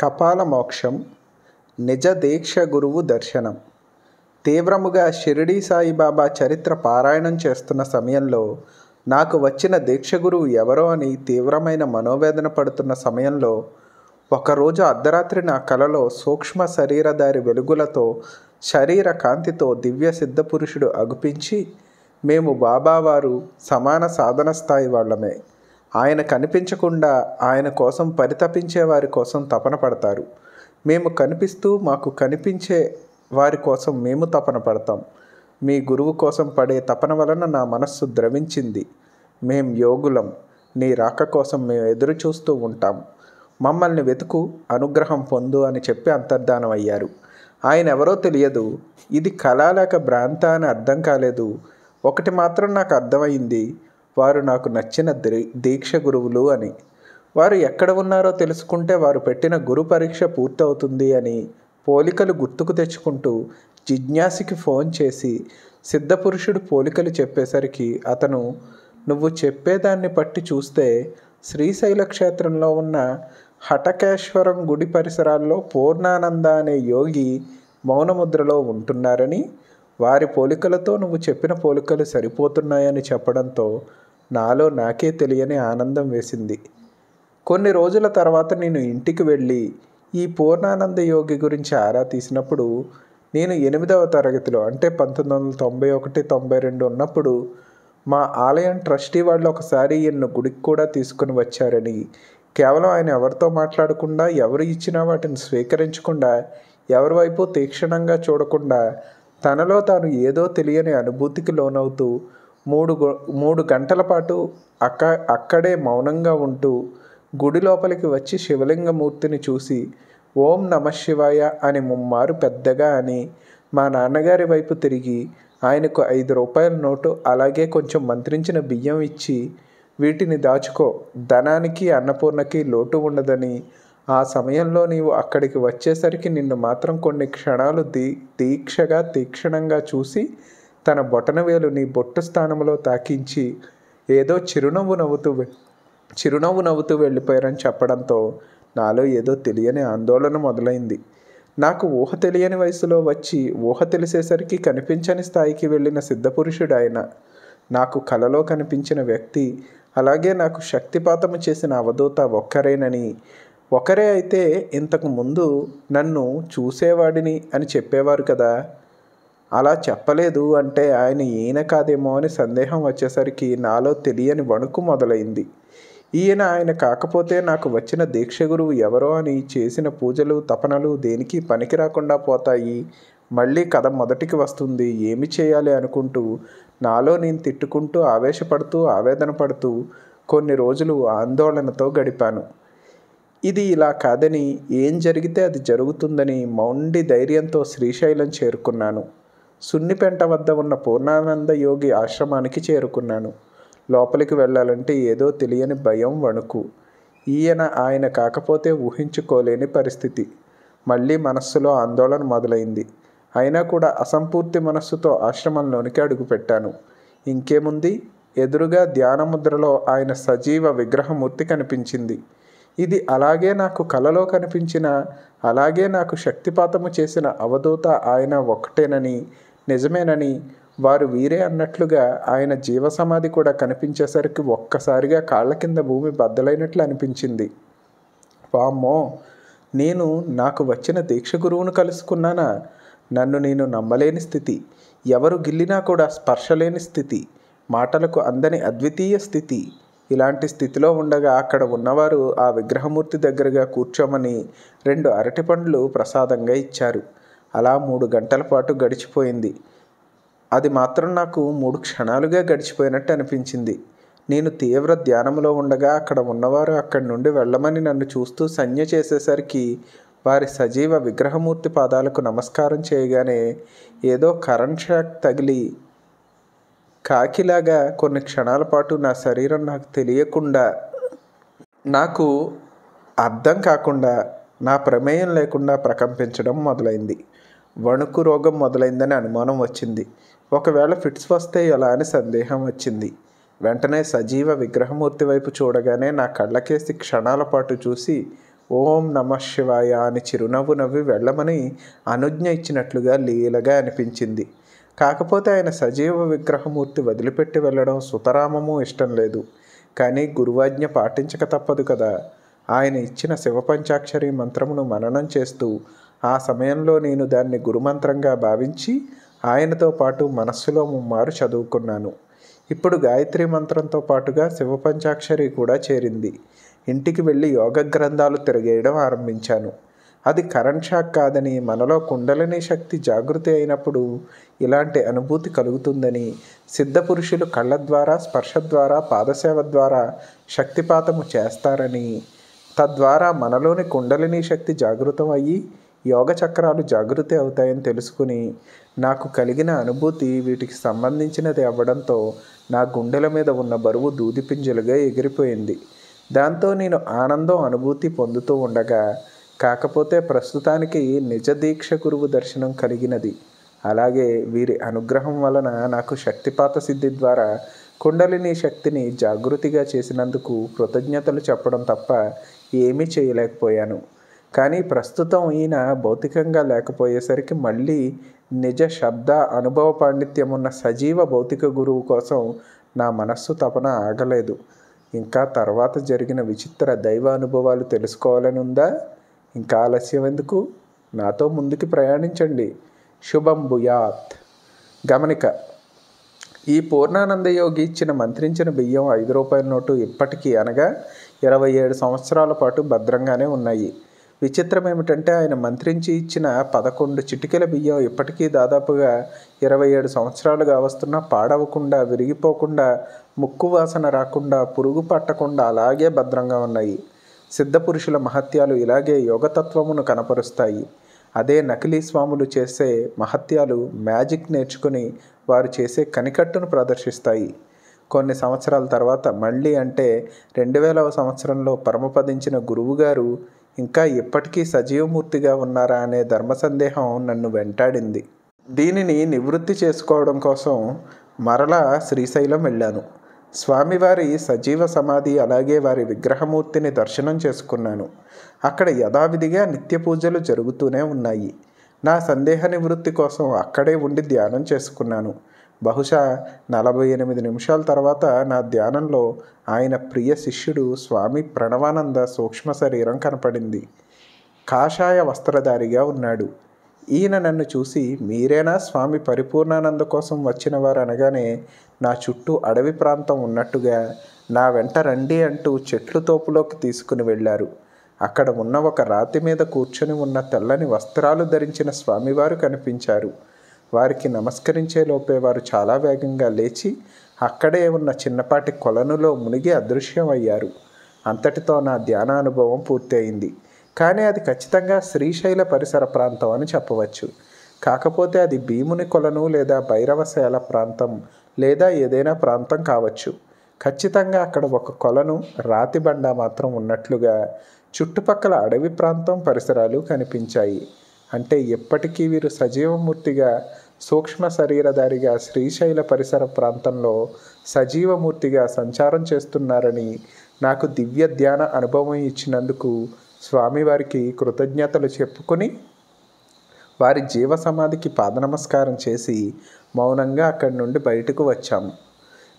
కపాల మోక్షం నిజ దీక్ష గురువు దర్శనం తీవ్రముగా షిరిడీ సాయిబాబా చరిత్ర పారాయణం చేస్తున్న సమయంలో నాకు వచ్చిన దీక్ష గురువు ఎవరో అని తీవ్రమైన మనోవేదన పడుతున్న సమయంలో ఒకరోజు అర్ధరాత్రి నా కలలో సూక్ష్మ శరీరధారి వెలుగులతో శరీర కాంతితో దివ్య సిద్ధపురుషుడు అగుపించి మేము బాబావారు సమాన సాధన స్థాయి వాళ్ళమే ఆయన కనిపించకుండా ఆయన కోసం పరితపించే వారి కోసం తపన పడతారు మేము కనిపిస్తూ మాకు కనిపించే వారి కోసం మేము తపన పడతాం మీ గురువు కోసం పడే తపన వలన నా మనస్సు ద్రవించింది మేం యోగులం నీ రాక కోసం మేము ఎదురు చూస్తూ ఉంటాం మమ్మల్ని వెతుకు అనుగ్రహం పొందు అని చెప్పి అంతర్ధానం అయ్యారు ఆయన ఎవరో తెలియదు ఇది కళ లేక భ్రాంత అని అర్థం కాలేదు ఒకటి మాత్రం నాకు అర్థమైంది వారు నాకు నచ్చిన దీక్ష గురువులు అని వారు ఎక్కడ ఉన్నారో తెలుసుకుంటే వారు పెట్టిన గురు పరీక్ష పూర్తవుతుంది అని పోలికలు గుర్తుకు తెచ్చుకుంటూ జిజ్ఞాసికి ఫోన్ చేసి సిద్ధపురుషుడు పోలికలు చెప్పేసరికి అతను నువ్వు చెప్పేదాన్ని పట్టి చూస్తే శ్రీశైల క్షేత్రంలో ఉన్న హటకేశ్వరం గుడి పరిసరాల్లో పూర్ణానంద అనే యోగి మౌనముద్రలో ఉంటున్నారని వారి పోలికలతో నువ్వు చెప్పిన పోలికలు సరిపోతున్నాయని చెప్పడంతో నాలో నాకే తెలియని ఆనందం వేసింది కొన్ని రోజుల తర్వాత నేను ఇంటికి వెళ్ళి ఈ పూర్ణానంద యోగి గురించి ఆరా తీసినప్పుడు నేను ఎనిమిదవ తరగతిలో అంటే పంతొమ్మిది వందల తొంభై ఒకటి తొంభై రెండు ఉన్నప్పుడు మా ఆలయం ట్రస్టీ వాళ్ళు ఒకసారి ఈయన్ను గుడికి కూడా తీసుకుని వచ్చారని కేవలం ఆయన ఎవరితో మాట్లాడకుండా ఎవరు ఇచ్చినా వాటిని స్వీకరించకుండా ఎవరి వైపు తీక్షణంగా చూడకుండా తనలో తాను ఏదో తెలియని అనుభూతికి లోనవుతూ మూడు మూడు గంటల పాటు అక్క అక్కడే మౌనంగా ఉంటూ గుడి లోపలికి వచ్చి శివలింగమూర్తిని చూసి ఓం నమ శివాయ అని ముమ్మారు పెద్దగా అని మా నాన్నగారి వైపు తిరిగి ఆయనకు ఐదు రూపాయల నోటు అలాగే కొంచెం మంత్రించిన బియ్యం ఇచ్చి వీటిని దాచుకో ధనానికి అన్నపూర్ణకి లోటు ఉండదని ఆ సమయంలో నీవు అక్కడికి వచ్చేసరికి నిన్ను మాత్రం కొన్ని క్షణాలు దీ దీక్షగా తీక్షణంగా చూసి తన బొటనవేలుని బొట్టు స్థానంలో తాకించి ఏదో చిరునవ్వు నవ్వుతూ చిరునవ్వు నవ్వుతూ వెళ్ళిపోయారని చెప్పడంతో నాలో ఏదో తెలియని ఆందోళన మొదలైంది నాకు ఊహ తెలియని వయసులో వచ్చి ఊహ తెలిసేసరికి కనిపించని స్థాయికి వెళ్ళిన సిద్ధపురుషుడు ఆయన నాకు కలలో కనిపించిన వ్యక్తి అలాగే నాకు శక్తిపాతము చేసిన అవధూత ఒక్కరేనని ఒకరే అయితే ఇంతకు ముందు నన్ను చూసేవాడిని అని చెప్పేవారు కదా అలా చెప్పలేదు అంటే ఆయన ఈయన కాదేమో అని సందేహం వచ్చేసరికి నాలో తెలియని వణుకు మొదలైంది ఈయన ఆయన కాకపోతే నాకు వచ్చిన దీక్ష గురువు ఎవరో అని చేసిన పూజలు తపనలు దేనికి పనికి రాకుండా పోతాయి మళ్ళీ కథ మొదటికి వస్తుంది ఏమి చేయాలి అనుకుంటూ నాలో నేను తిట్టుకుంటూ ఆవేశపడుతూ ఆవేదన పడుతూ కొన్ని రోజులు ఆందోళనతో గడిపాను ఇది ఇలా కాదని ఏం జరిగితే అది జరుగుతుందని మౌండి ధైర్యంతో శ్రీశైలం చేరుకున్నాను సున్నిపెంట వద్ద ఉన్న పూర్ణానంద యోగి ఆశ్రమానికి చేరుకున్నాను లోపలికి వెళ్ళాలంటే ఏదో తెలియని భయం వణుకు ఈయన ఆయన కాకపోతే ఊహించుకోలేని పరిస్థితి మళ్ళీ మనస్సులో ఆందోళన మొదలైంది అయినా కూడా అసంపూర్తి మనస్సుతో ఆశ్రమంలోనికి అడుగుపెట్టాను ఇంకేముంది ఎదురుగా ధ్యానముద్రలో ఆయన సజీవ విగ్రహమూర్తి కనిపించింది ఇది అలాగే నాకు కలలో కనిపించిన అలాగే నాకు శక్తిపాతము చేసిన అవధూత ఆయన ఒక్కటేనని నిజమేనని వారు వీరే అన్నట్లుగా ఆయన జీవసమాధి కూడా కనిపించేసరికి ఒక్కసారిగా కాళ్ళ కింద భూమి బద్దలైనట్లు అనిపించింది వామ్మో నేను నాకు వచ్చిన దీక్ష గురువును కలుసుకున్నానా నన్ను నేను నమ్మలేని స్థితి ఎవరు గిల్లినా కూడా స్పర్శలేని స్థితి మాటలకు అందని అద్వితీయ స్థితి ఇలాంటి స్థితిలో ఉండగా అక్కడ ఉన్నవారు ఆ విగ్రహమూర్తి దగ్గరగా కూర్చోమని రెండు అరటి పండ్లు ప్రసాదంగా ఇచ్చారు అలా మూడు గంటల పాటు గడిచిపోయింది అది మాత్రం నాకు మూడు క్షణాలుగా గడిచిపోయినట్టు అనిపించింది నేను తీవ్ర ధ్యానంలో ఉండగా అక్కడ ఉన్నవారు అక్కడి నుండి వెళ్ళమని నన్ను చూస్తూ సంజ్ఞ చేసేసరికి వారి సజీవ విగ్రహమూర్తి పాదాలకు నమస్కారం చేయగానే ఏదో కరెంట్ షాక్ తగిలి కాకిలాగా కొన్ని క్షణాల పాటు నా శరీరం నాకు తెలియకుండా నాకు అర్థం కాకుండా నా ప్రమేయం లేకుండా ప్రకంపించడం మొదలైంది వణుకు రోగం మొదలైందని అనుమానం వచ్చింది ఒకవేళ ఫిట్స్ వస్తే ఎలా అని సందేహం వచ్చింది వెంటనే సజీవ విగ్రహమూర్తి వైపు చూడగానే నా కళ్ళకేసి క్షణాల పాటు చూసి ఓం నమ శివాయ అని చిరునవ్వు నవ్వి వెళ్ళమని అనుజ్ఞ ఇచ్చినట్లుగా లీలగా అనిపించింది కాకపోతే ఆయన సజీవ విగ్రహమూర్తి వదిలిపెట్టి వెళ్ళడం సుతరామము ఇష్టం లేదు కానీ గురువాజ్ఞ పాటించక తప్పదు కదా ఆయన ఇచ్చిన శివపంచాక్షరి మంత్రమును మననం చేస్తూ ఆ సమయంలో నేను దాన్ని గురుమంత్రంగా భావించి ఆయనతో పాటు మనస్సులో ముమ్మారు చదువుకున్నాను ఇప్పుడు గాయత్రి మంత్రంతో పాటుగా శివపంచాక్షరి కూడా చేరింది ఇంటికి వెళ్ళి యోగ గ్రంథాలు తిరగేయడం ఆరంభించాను అది కరెంట్ షాక్ కాదని మనలో కుండలిని శక్తి జాగృతి అయినప్పుడు ఇలాంటి అనుభూతి కలుగుతుందని సిద్ధపురుషులు కళ్ళ ద్వారా స్పర్శ ద్వారా పాదసేవ ద్వారా శక్తిపాతము చేస్తారని తద్వారా మనలోని కుండలిని శక్తి జాగృతం అయ్యి యోగ చక్రాలు జాగృతి అవుతాయని తెలుసుకుని నాకు కలిగిన అనుభూతి వీటికి సంబంధించినది అవ్వడంతో నా గుండెల మీద ఉన్న బరువు దూదిపింజలుగా ఎగిరిపోయింది దాంతో నేను ఆనందం అనుభూతి పొందుతూ ఉండగా కాకపోతే ప్రస్తుతానికి నిజ దీక్ష గురువు దర్శనం కలిగినది అలాగే వీరి అనుగ్రహం వలన నాకు శక్తిపాత సిద్ధి ద్వారా కుండలిని శక్తిని జాగృతిగా చేసినందుకు కృతజ్ఞతలు చెప్పడం తప్ప ఏమీ చేయలేకపోయాను కానీ ప్రస్తుతం ఈయన భౌతికంగా లేకపోయేసరికి మళ్ళీ నిజ శబ్ద అనుభవ పాండిత్యం ఉన్న సజీవ భౌతిక గురువు కోసం నా మనస్సు తపన ఆగలేదు ఇంకా తర్వాత జరిగిన విచిత్ర దైవ అనుభవాలు తెలుసుకోవాలని ఉందా ఇంకా ఆలస్యం ఎందుకు నాతో ముందుకి ప్రయాణించండి శుభం భుయాత్ గమనిక ఈ పూర్ణానంద యోగి ఇచ్చిన మంత్రించిన బియ్యం ఐదు రూపాయల నోటు ఇప్పటికీ అనగా ఇరవై ఏడు సంవత్సరాల పాటు భద్రంగానే ఉన్నాయి విచిత్రం ఏమిటంటే ఆయన మంత్రించి ఇచ్చిన పదకొండు చిటికెల బియ్యం ఇప్పటికీ దాదాపుగా ఇరవై ఏడు సంవత్సరాలుగా వస్తున్నా పాడవకుండా విరిగిపోకుండా ముక్కు వాసన రాకుండా పురుగు పట్టకుండా అలాగే భద్రంగా ఉన్నాయి సిద్ధపురుషుల మహత్యాలు ఇలాగే యోగతత్వమును కనపరుస్తాయి అదే నకిలీ స్వాములు చేసే మహత్యాలు మ్యాజిక్ నేర్చుకుని వారు చేసే కనికట్టును ప్రదర్శిస్తాయి కొన్ని సంవత్సరాల తర్వాత మళ్ళీ అంటే రెండు వేలవ సంవత్సరంలో పరమపదించిన గురువుగారు ఇంకా ఇప్పటికీ సజీవమూర్తిగా ఉన్నారా అనే ధర్మ సందేహం నన్ను వెంటాడింది దీనిని నివృత్తి చేసుకోవడం కోసం మరలా శ్రీశైలం వెళ్ళాను స్వామివారి సజీవ సమాధి అలాగే వారి విగ్రహమూర్తిని దర్శనం చేసుకున్నాను అక్కడ యథావిధిగా నిత్య పూజలు జరుగుతూనే ఉన్నాయి నా సందేహ నివృత్తి కోసం అక్కడే ఉండి ధ్యానం చేసుకున్నాను బహుశా నలభై ఎనిమిది నిమిషాల తర్వాత నా ధ్యానంలో ఆయన ప్రియ శిష్యుడు స్వామి ప్రణవానంద సూక్ష్మ శరీరం కనపడింది కాషాయ వస్త్రధారిగా ఉన్నాడు ఈయన నన్ను చూసి మీరేనా స్వామి పరిపూర్ణానంద కోసం వచ్చిన వారు అనగానే నా చుట్టూ అడవి ప్రాంతం ఉన్నట్టుగా నా వెంట రండి అంటూ చెట్లు తోపులోకి తీసుకుని వెళ్ళారు అక్కడ ఉన్న ఒక రాతి మీద కూర్చొని ఉన్న తెల్లని వస్త్రాలు ధరించిన స్వామివారు కనిపించారు వారికి నమస్కరించే లోపే వారు చాలా వేగంగా లేచి అక్కడే ఉన్న చిన్నపాటి కొలనులో మునిగి అదృశ్యమయ్యారు అంతటితో నా ధ్యాన అనుభవం పూర్తయింది కానీ అది ఖచ్చితంగా శ్రీశైల పరిసర ప్రాంతం అని చెప్పవచ్చు కాకపోతే అది భీముని కొలను లేదా భైరవశైల ప్రాంతం లేదా ఏదైనా ప్రాంతం కావచ్చు ఖచ్చితంగా అక్కడ ఒక కొలను రాతి బండ మాత్రం ఉన్నట్లుగా చుట్టుపక్కల అడవి ప్రాంతం పరిసరాలు కనిపించాయి అంటే ఎప్పటికీ వీరు సజీవమూర్తిగా సూక్ష్మ శరీరధారిగా శ్రీశైల పరిసర ప్రాంతంలో సజీవమూర్తిగా సంచారం చేస్తున్నారని నాకు దివ్య ధ్యాన అనుభవం ఇచ్చినందుకు స్వామివారికి కృతజ్ఞతలు చెప్పుకొని వారి జీవ సమాధికి పాదనమస్కారం చేసి మౌనంగా అక్కడి నుండి బయటకు వచ్చాము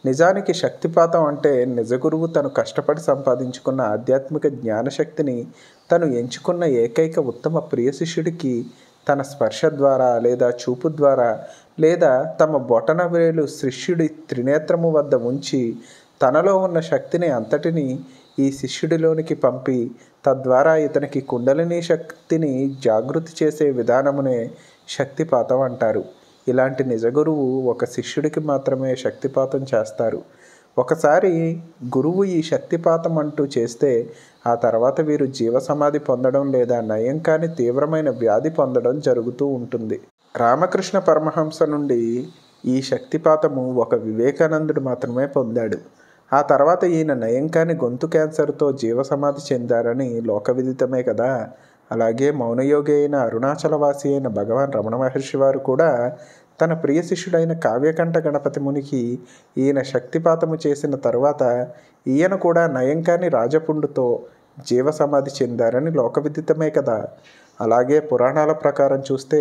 నిజానికి శక్తిపాతం అంటే నిజగురువు తను కష్టపడి సంపాదించుకున్న ఆధ్యాత్మిక జ్ఞానశక్తిని తను ఎంచుకున్న ఏకైక ఉత్తమ ప్రియ శిష్యుడికి తన స్పర్శ ద్వారా లేదా చూపు ద్వారా లేదా తమ బొటన వేలు శిష్యుడి త్రినేత్రము వద్ద ఉంచి తనలో ఉన్న శక్తిని అంతటిని ఈ శిష్యుడిలోనికి పంపి తద్వారా ఇతనికి కుండలిని శక్తిని జాగృతి చేసే విధానమునే శక్తిపాతం అంటారు ఇలాంటి నిజగురువు ఒక శిష్యుడికి మాత్రమే శక్తిపాతం చేస్తారు ఒకసారి గురువు ఈ శక్తిపాతం అంటూ చేస్తే ఆ తర్వాత వీరు జీవసమాధి పొందడం లేదా నయం కాని తీవ్రమైన వ్యాధి పొందడం జరుగుతూ ఉంటుంది రామకృష్ణ పరమహంస నుండి ఈ శక్తిపాతము ఒక వివేకానందుడు మాత్రమే పొందాడు ఆ తర్వాత ఈయన నయం కాని గొంతు క్యాన్సర్తో జీవసమాధి చెందారని లోకవిదితమే కదా అలాగే మౌనయోగి అయిన అరుణాచలవాసి అయిన భగవాన్ రమణ మహర్షి వారు కూడా తన ప్రియ శిష్యుడైన కావ్యకంఠ గణపతి మునికి ఈయన శక్తిపాతము చేసిన తరువాత ఈయన కూడా నయంకాని రాజపుండుతో జీవసమాధి చెందారని లోకవిదితమే కదా అలాగే పురాణాల ప్రకారం చూస్తే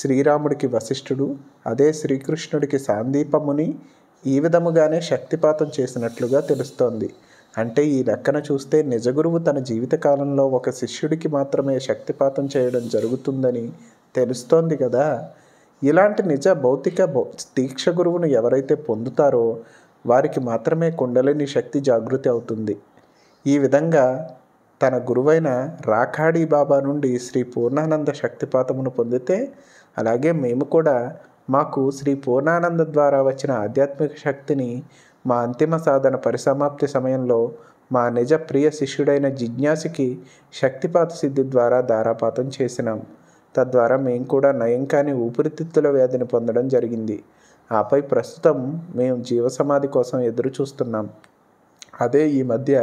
శ్రీరాముడికి వశిష్ఠుడు అదే శ్రీకృష్ణుడికి సాందీపముని ఈ విధముగానే శక్తిపాతం చేసినట్లుగా తెలుస్తోంది అంటే ఈ లెక్కన చూస్తే నిజగురువు తన జీవితకాలంలో ఒక శిష్యుడికి మాత్రమే శక్తిపాతం చేయడం జరుగుతుందని తెలుస్తోంది కదా ఇలాంటి నిజ భౌతిక దీక్ష గురువును ఎవరైతే పొందుతారో వారికి మాత్రమే కుండలిని శక్తి జాగృతి అవుతుంది ఈ విధంగా తన గురువైన రాఖాడీ బాబా నుండి శ్రీ పూర్ణానంద శక్తిపాతమును పొందితే అలాగే మేము కూడా మాకు శ్రీ పూర్ణానంద ద్వారా వచ్చిన ఆధ్యాత్మిక శక్తిని మా అంతిమ సాధన పరిసమాప్తి సమయంలో మా నిజ ప్రియ శిష్యుడైన జిజ్ఞాసికి శక్తిపాత సిద్ధి ద్వారా ధారాపాతం చేసినాం తద్వారా మేము కూడా నయం కాని ఊపిరితిత్తుల వ్యాధిని పొందడం జరిగింది ఆపై ప్రస్తుతం మేము జీవసమాధి కోసం ఎదురు చూస్తున్నాం అదే ఈ మధ్య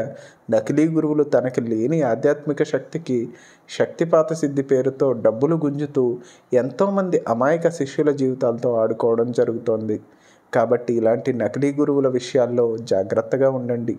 నకిలీ గురువులు తనకి లేని ఆధ్యాత్మిక శక్తికి శక్తిపాత సిద్ధి పేరుతో డబ్బులు గుంజుతూ ఎంతోమంది అమాయక శిష్యుల జీవితాలతో ఆడుకోవడం జరుగుతోంది కాబట్టి ఇలాంటి నకిలీ గురువుల విషయాల్లో జాగ్రత్తగా ఉండండి